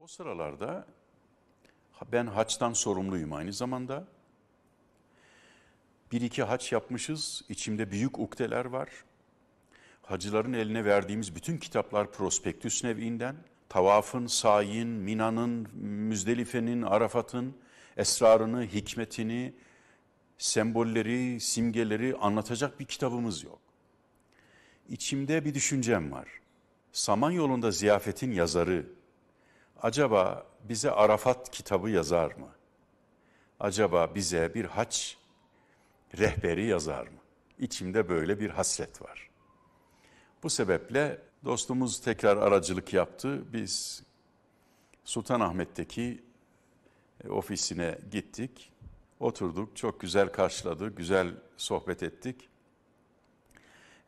O sıralarda ben haçtan sorumluyum aynı zamanda. Bir iki haç yapmışız, içimde büyük ukdeler var. Hacıların eline verdiğimiz bütün kitaplar prospektüs nevinden, tavafın, sayin, minanın, müzdelifenin, arafatın esrarını, hikmetini, sembolleri, simgeleri anlatacak bir kitabımız yok. İçimde bir düşüncem var. Samanyolu'nda ziyafetin yazarı acaba bize Arafat kitabı yazar mı? Acaba bize bir haç rehberi yazar mı? İçimde böyle bir hasret var. Bu sebeple dostumuz tekrar aracılık yaptı. Biz Sultanahmet'teki e, ofisine gittik. Oturduk, çok güzel karşıladı, güzel sohbet ettik.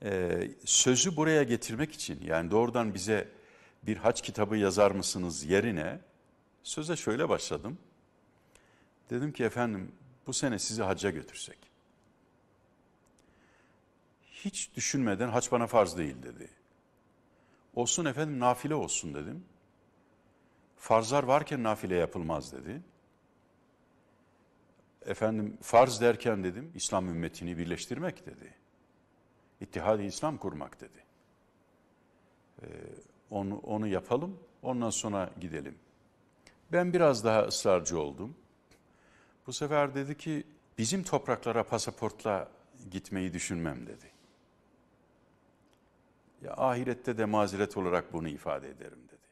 Ee, sözü buraya getirmek için yani doğrudan bize bir haç kitabı yazar mısınız yerine söze şöyle başladım. Dedim ki efendim bu sene sizi hacca götürsek. Hiç düşünmeden haç bana farz değil dedi. Olsun efendim nafile olsun dedim. Farzlar varken nafile yapılmaz dedi. Efendim farz derken dedim İslam ümmetini birleştirmek dedi. İttihadi İslam kurmak dedi. Ee, onu, onu yapalım, ondan sonra gidelim. Ben biraz daha ısrarcı oldum. Bu sefer dedi ki bizim topraklara pasaportla gitmeyi düşünmem dedi. Ya ahirette de mazeret olarak bunu ifade ederim dedi.